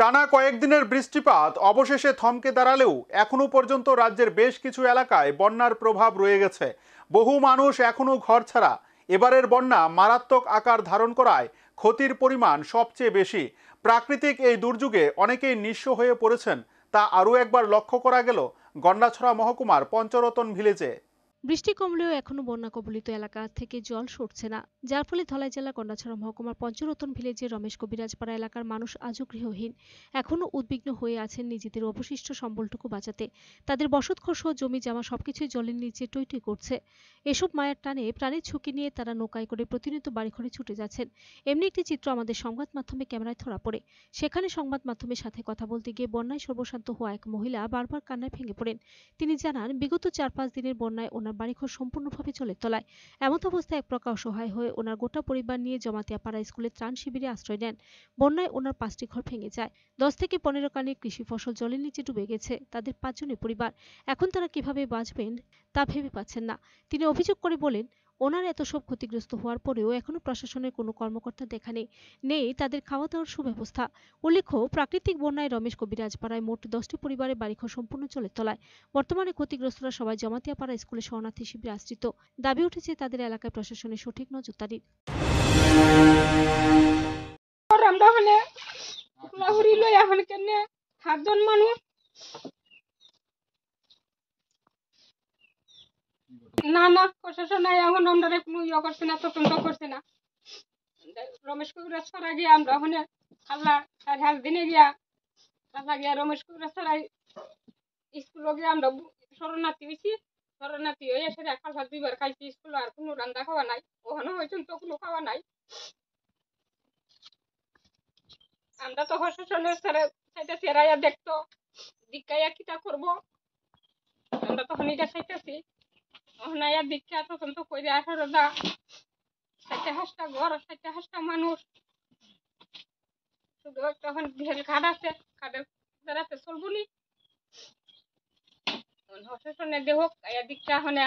টানা কয়েকদিনের বৃষ্টিপাত অবশেষে থমকে দাঁড়ালেও এখনও পর্যন্ত রাজ্যের বেশ কিছু এলাকায় বন্যার প্রভাব রয়ে গেছে বহু মানুষ এখনও ঘর ছাড়া এবারের বন্যা মারাত্মক আকার ধারণ করায় ক্ষতির পরিমাণ সবচেয়ে বেশি প্রাকৃতিক এই দুর্যোগে অনেকেই নিঃস্ব হয়ে পড়েছেন তা আরও একবার লক্ষ্য করা গেল গন্ডাছড়া মহকুমার পঞ্চরতন ভিলেজে বৃষ্টি কমলেও এখনও বন্যা কবলিত এলাকা থেকে জল সরছে না যার ফলে ধলাই জেলা কন্যাছড়া মহকুমার পঞ্চরতন ভিলেজের রমেশ কবিরাজপাড়া এলাকার মানুষ আজও গৃহহীন এখনও উদ্বিগ্ন হয়ে আছেন নিজেদের অবশিষ্ট সম্বলটুকু বাঁচাতে তাদের বসতঘর সহ জমি জামা সবকিছুই জলের নিচে টইটই করছে এসব মায়ের টানে প্রাণের ঝুঁকি নিয়ে তারা নৌকায় করে প্রতিনিয়ত বাড়িঘরে ছুটে যাচ্ছেন এমনি একটি চিত্র আমাদের সংবাদ মাধ্যমে ক্যামেরায় ধরা পড়ে সেখানে সংবাদ মাধ্যমের সাথে কথা বলতে গিয়ে বন্যায় সর্বশান্ত হওয়া এক মহিলা বারবার কান্নায় ভেঙে পড়েন তিনি জানান বিগত চার পাঁচ দিনের বন্যায় ওনার ওনার বাড়িঘর সম্পূর্ণভাবে চলে তলায় এমত অবস্থায় এক প্রকার অসহায় হয়ে ওনার গোটা পরিবার নিয়ে জমাতিয়াপাড়া স্কুলে ত্রাণ শিবিরে আশ্রয় নেন বন্যায় ওনার পাঁচটি ঘর ভেঙে যায় দশ থেকে পনেরো কানে কৃষি ফসল জলের নিচে ডুবে গেছে তাদের পাঁচজনের পরিবার এখন তারা কিভাবে বাঁচবেন তা ভেবে পাচ্ছেন না তিনি অভিযোগ করে বলেন ওনারা এত সব ক্ষতিগ্রস্ত হওয়ার পরেও এখনও প্রশাসনের কোনো কর্মকর্তা দেখা নেই নেই তাদের খাওয়া দাওয়ার সুব্যবস্থা উল্লেখ্য প্রাকৃতিক বন্যায় রমেশ কবিরাজপাড়ায় মোট দশটি পরিবারের বাড়িঘর সম্পূর্ণ চলে তলায় বর্তমানে ক্ষতিগ্রস্তরা সবাই জমাতিয়াপাড়া স্কুলে শরণার্থী শিবিরে আশ্রিত দাবি উঠেছে তাদের এলাকায় প্রশাসনের সঠিক নজরদারির আমরা হলে হরি লই এখন কেন সাতজন মানুষ প্রশাসন এখন আমরা কোনো ইয়ে করছে না তদন্ত করছে না রমেশ কুকুরের ছড়া গিয়া আমরা ওখানে আল্লাহ সাড়ে হাত দিনে গিয়া আল্লাহ গিয়া রমেশ কুকুরের ছড়াই স্কুলে গিয়া আমরা শরণার্থী হয়েছি শরণার্থী হয়ে সেটা খালফা দুইবার খাইছি স্কুলে আর কোনো রান্না খাওয়া নাই ওখানে হয়েছে তো কোনো খাওয়া নাই আমরা তো প্রশাসনের সাড়ে সাইতে সেরাইয়া দেখতো জিজ্ঞাইয়া কিটা করবো আমরা তখন এটা চাইতেছি অহনায়া দীক্ষা তদন্ত করে আঠারো দা ষাটটা হাসটা ঘর ষাটটা হাসটা মানুষ শুধু তখন বিশাল খাট আছে খাটের দাঁড়াতে চলবুনি হসনে দেহক আয়া দীক্ষা হনে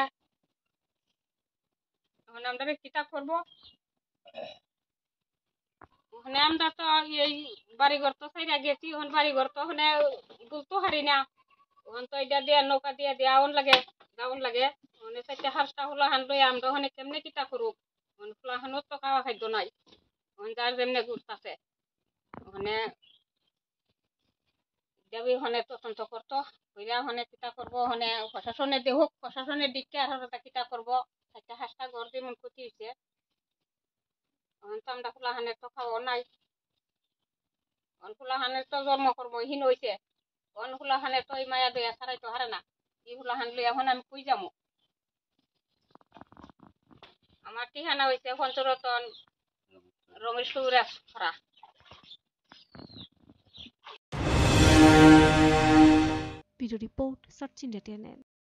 এখন আমরা কিতা করব ওখানে আমরা তো এই বাড়িঘর তো সাইরা গেছি ওখানে বাড়িঘর তো ওখানে গুলতো হারি না ওখান তো এটা দেয়া নৌকা দিয়া দেয়া লাগে যাওন লাগে মনে চাইতে হারসা হলো হান লই আমরা ওখানে কেমনে কিতা করুক মানে ফুলাহানও তো খাওয়া খাদ্য নাই ওখানে যার যেমনে ঘুরতাছে ওখানে দেবী হনে তদন্ত করতো হইরা হনে কিতা করবো হনে প্রশাসনের দেহ প্রশাসনের দিককে আর হঠাৎ কিতা করবো একটা হাসটা ঘর দিয়ে মন ক্ষতি হয়েছে এখন মানে তো আমরা মানে ফুলাহানের তো খাওয়া নাই অন মানে ফুলাহানের তো জন্ম কর্মহীন হয়েছে অন ফুলাহানের তো এই মায়া দিয়া ছাড়াই তো হারে না হুলা ফুলাহান লই এখন আমি কই যাবো আমার ঠিকানা হইতে পঞ্চরতন রমেশপুর খরা রিপোর্ট সার্চ ইন্ডিয়া